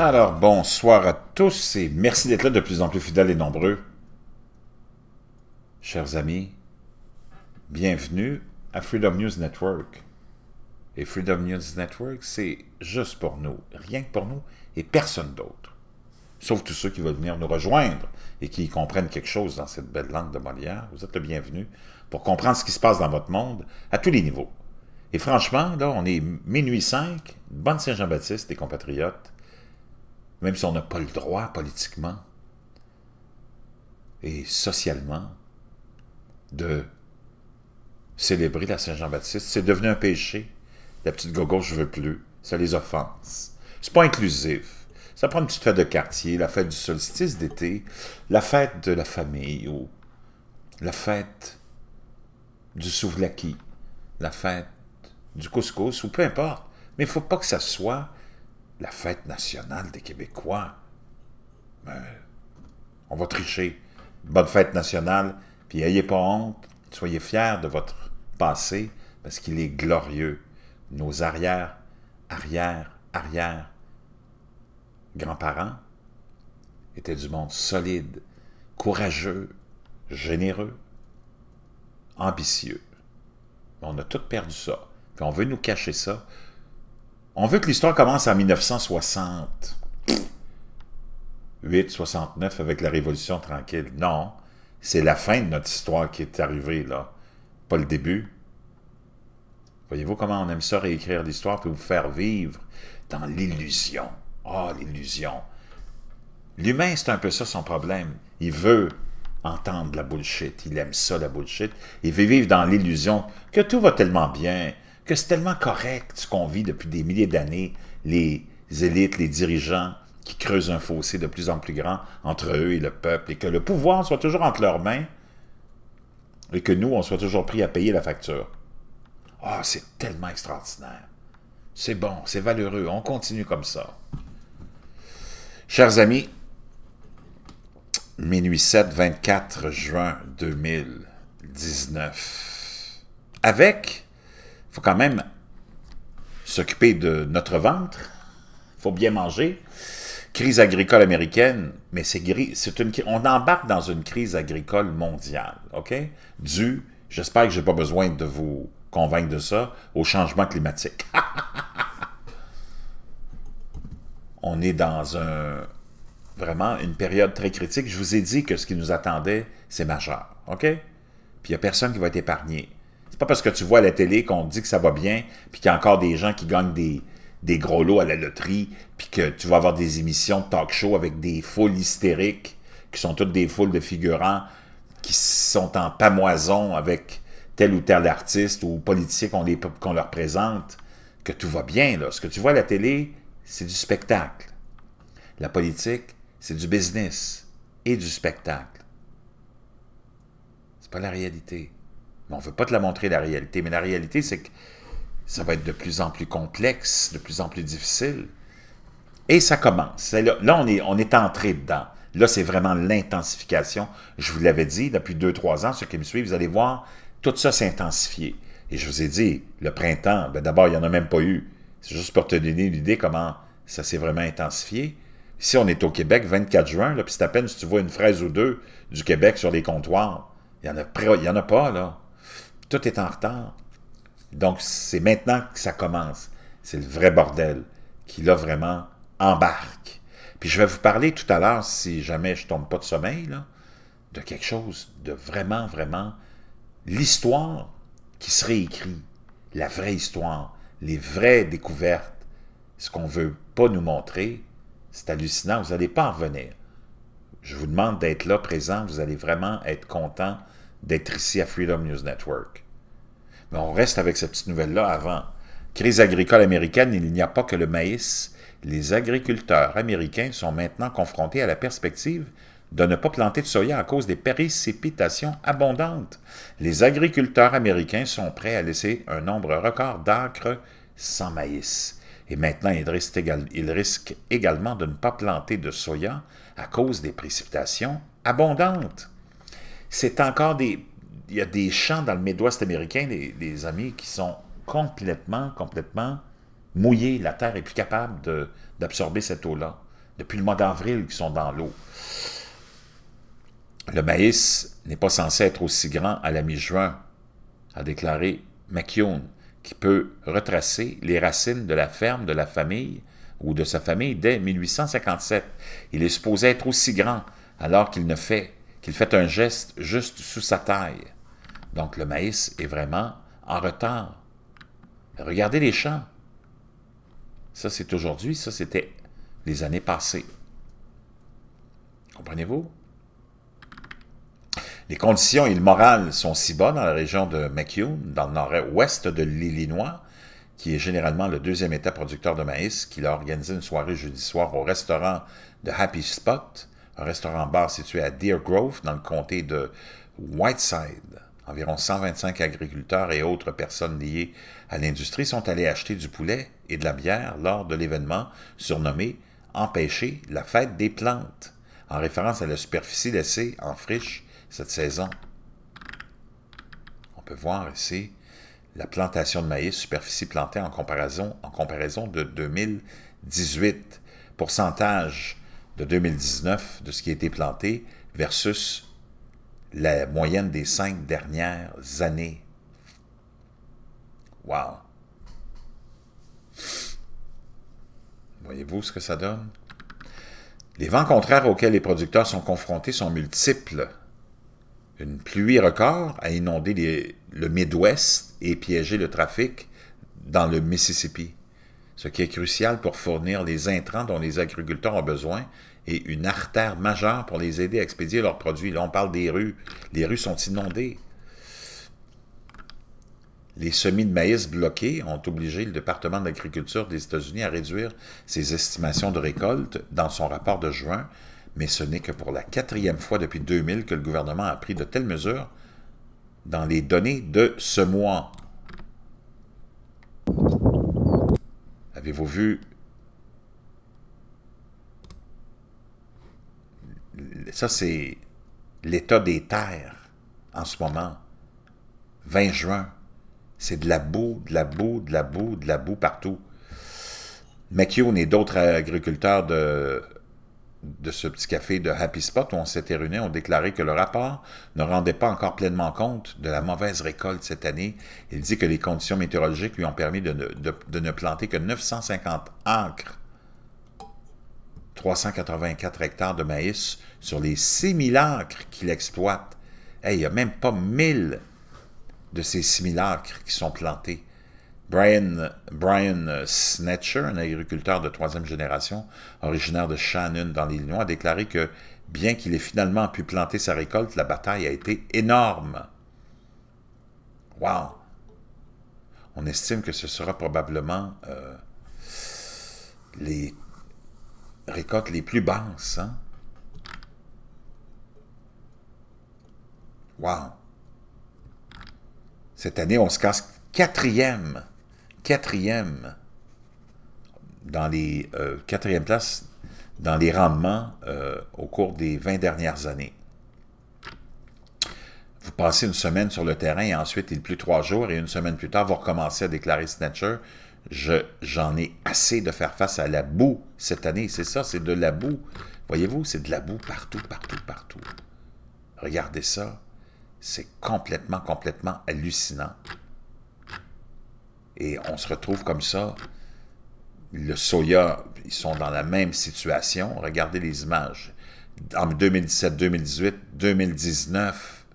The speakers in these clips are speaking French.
Alors, bonsoir à tous et merci d'être là de plus en plus fidèles et nombreux. Chers amis, bienvenue à Freedom News Network. Et Freedom News Network, c'est juste pour nous, rien que pour nous et personne d'autre. Sauf tous ceux qui veulent venir nous rejoindre et qui comprennent quelque chose dans cette belle langue de Molière. Vous êtes le bienvenu pour comprendre ce qui se passe dans votre monde à tous les niveaux. Et franchement, là, on est minuit 5, bonne Saint-Jean-Baptiste, des compatriotes même si on n'a pas le droit politiquement et socialement de célébrer la Saint-Jean-Baptiste. C'est devenu un péché. La petite gogo, je veux plus. Ça les offense. C'est pas inclusif. Ça prend une petite fête de quartier, la fête du solstice d'été, la fête de la famille ou la fête du souvlaki, la fête du couscous ou peu importe. Mais il ne faut pas que ça soit la fête nationale des Québécois. Ben, on va tricher. Bonne fête nationale, puis ayez pas honte, soyez fiers de votre passé, parce qu'il est glorieux. Nos arrières, arrières, arrières, grands-parents étaient du monde solide, courageux, généreux, ambitieux. On a tout perdu ça. Puis on veut nous cacher ça on veut que l'histoire commence en 1960. 69 avec la Révolution tranquille. Non, c'est la fin de notre histoire qui est arrivée, là. Pas le début. Voyez-vous comment on aime ça réécrire l'histoire pour vous faire vivre dans l'illusion. Ah, l'illusion. L'humain, c'est un peu ça son problème. Il veut entendre la bullshit. Il aime ça, la bullshit. Il veut vivre dans l'illusion que tout va tellement bien que c'est tellement correct ce qu'on vit depuis des milliers d'années, les élites, les dirigeants qui creusent un fossé de plus en plus grand entre eux et le peuple, et que le pouvoir soit toujours entre leurs mains, et que nous, on soit toujours pris à payer la facture. Ah, oh, c'est tellement extraordinaire. C'est bon, c'est valeureux, on continue comme ça. Chers amis, minuit 7, 24 juin 2019, avec faut quand même s'occuper de notre ventre. faut bien manger. Crise agricole américaine, mais c'est une on embarque dans une crise agricole mondiale, OK? Due, j'espère que je n'ai pas besoin de vous convaincre de ça, au changement climatique. on est dans un vraiment une période très critique. Je vous ai dit que ce qui nous attendait, c'est majeur, OK? Puis il n'y a personne qui va être épargné pas parce que tu vois à la télé qu'on dit que ça va bien, puis qu'il y a encore des gens qui gagnent des, des gros lots à la loterie, puis que tu vas avoir des émissions de talk show avec des foules hystériques, qui sont toutes des foules de figurants, qui sont en pamoison avec tel ou tel artiste ou politicien qu'on leur présente, que tout va bien. Là. Ce que tu vois à la télé, c'est du spectacle. La politique, c'est du business et du spectacle. C'est pas la réalité. Mais on ne veut pas te la montrer, la réalité. Mais la réalité, c'est que ça va être de plus en plus complexe, de plus en plus difficile. Et ça commence. Là, on est, on est entré dedans. Là, c'est vraiment l'intensification. Je vous l'avais dit, depuis deux, trois ans, ceux qui me suivent, vous allez voir tout ça s'intensifier. Et je vous ai dit, le printemps, ben d'abord, il n'y en a même pas eu. C'est juste pour te donner l'idée comment ça s'est vraiment intensifié. Ici, on est au Québec, 24 juin, là, puis c'est à peine si tu vois une fraise ou deux du Québec sur les comptoirs. Il n'y en, en a pas, là. Tout est en retard. Donc, c'est maintenant que ça commence. C'est le vrai bordel qui, là, vraiment embarque. Puis je vais vous parler tout à l'heure, si jamais je tombe pas de sommeil, de quelque chose de vraiment, vraiment l'histoire qui serait écrite. la vraie histoire, les vraies découvertes, ce qu'on veut pas nous montrer, c'est hallucinant, vous n'allez pas en revenir. Je vous demande d'être là présent, vous allez vraiment être content d'être ici à Freedom News Network. Mais on reste avec cette petite nouvelle-là avant. Crise agricole américaine, il n'y a pas que le maïs. Les agriculteurs américains sont maintenant confrontés à la perspective de ne pas planter de soya à cause des précipitations abondantes. Les agriculteurs américains sont prêts à laisser un nombre record d'acres sans maïs. Et maintenant, ils risquent, également de ne pas planter de soya à cause des précipitations abondantes c'est encore des... Il y a des champs dans le Midwest américain, des, amis, qui sont complètement, complètement mouillés. La terre est plus capable d'absorber cette eau-là. Depuis le mois d'avril ils sont dans l'eau. Le maïs n'est pas censé être aussi grand à la mi-juin, a déclaré McCune, qui peut retracer les racines de la ferme de la famille ou de sa famille dès 1857. Il est supposé être aussi grand alors qu'il ne fait il fait un geste juste sous sa taille. Donc le maïs est vraiment en retard. Regardez les champs. Ça, c'est aujourd'hui, ça, c'était les années passées. Comprenez-vous? Les conditions et le moral sont si bonnes dans la région de McCune, dans le nord-ouest de l'Illinois, qui est généralement le deuxième État producteur de maïs, qu'il a organisé une soirée jeudi soir au restaurant de Happy Spot, un restaurant-bar situé à Deer Grove, dans le comté de Whiteside. Environ 125 agriculteurs et autres personnes liées à l'industrie sont allés acheter du poulet et de la bière lors de l'événement surnommé Empêcher la fête des plantes, en référence à la superficie laissée en friche cette saison. On peut voir ici la plantation de maïs, superficie plantée en comparaison, en comparaison de 2018. Pourcentage de 2019 de ce qui a été planté versus la moyenne des cinq dernières années. Wow! Voyez-vous ce que ça donne? Les vents contraires auxquels les producteurs sont confrontés sont multiples. Une pluie record a inondé le Midwest et piégé le trafic dans le Mississippi ce qui est crucial pour fournir les intrants dont les agriculteurs ont besoin et une artère majeure pour les aider à expédier leurs produits. Là, on parle des rues. Les rues sont inondées. Les semis de maïs bloqués ont obligé le département de l'agriculture des États-Unis à réduire ses estimations de récolte dans son rapport de juin, mais ce n'est que pour la quatrième fois depuis 2000 que le gouvernement a pris de telles mesures dans les données de ce mois. Vous vos vu Ça, c'est l'état des terres en ce moment. 20 juin. C'est de la boue, de la boue, de la boue, de la boue partout. McEwen et d'autres agriculteurs de de ce petit café de Happy Spot où on s'était réunis ont déclaré que le rapport ne rendait pas encore pleinement compte de la mauvaise récolte cette année. Il dit que les conditions météorologiques lui ont permis de ne, planter que 950 acres, 384 hectares de maïs sur les 6000 acres qu'il exploite. et il n'y a même pas 1000 de ces 6000 acres qui sont plantés. Brian, Brian Snatcher, un agriculteur de troisième génération, originaire de Shannon dans l'Illinois, a déclaré que bien qu'il ait finalement pu planter sa récolte, la bataille a été énorme. Wow! On estime que ce sera probablement euh, les récoltes les plus basses. Hein? Wow! Cette année, on se casse quatrième quatrième dans les euh, place dans les rendements euh, au cours des 20 dernières années. Vous passez une semaine sur le terrain et ensuite il pleut trois jours et une semaine plus tard, vous recommencez à déclarer Snatcher. Je, j'en ai assez de faire face à la boue cette année. C'est ça, c'est de la boue. Voyez-vous, c'est de la boue partout, partout, partout. Regardez ça. C'est complètement, complètement hallucinant. Et on se retrouve comme ça. Le soya, ils sont dans la même situation. Regardez les images. En 2017, 2018, 2019.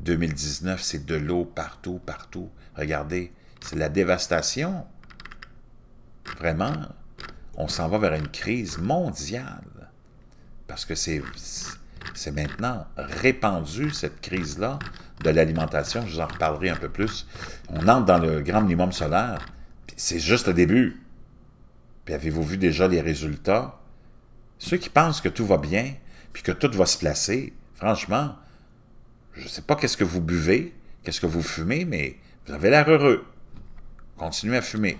2019, c'est de l'eau partout, partout. Regardez, c'est la dévastation. Vraiment, on s'en va vers une crise mondiale. Parce que c'est maintenant répandu, cette crise-là, de l'alimentation, je vous en reparlerai un peu plus. On entre dans le grand minimum solaire, c'est juste le début. Puis avez-vous vu déjà les résultats? Ceux qui pensent que tout va bien, puis que tout va se placer, franchement, je ne sais pas qu'est-ce que vous buvez, qu'est-ce que vous fumez, mais vous avez l'air heureux. Continuez à fumer.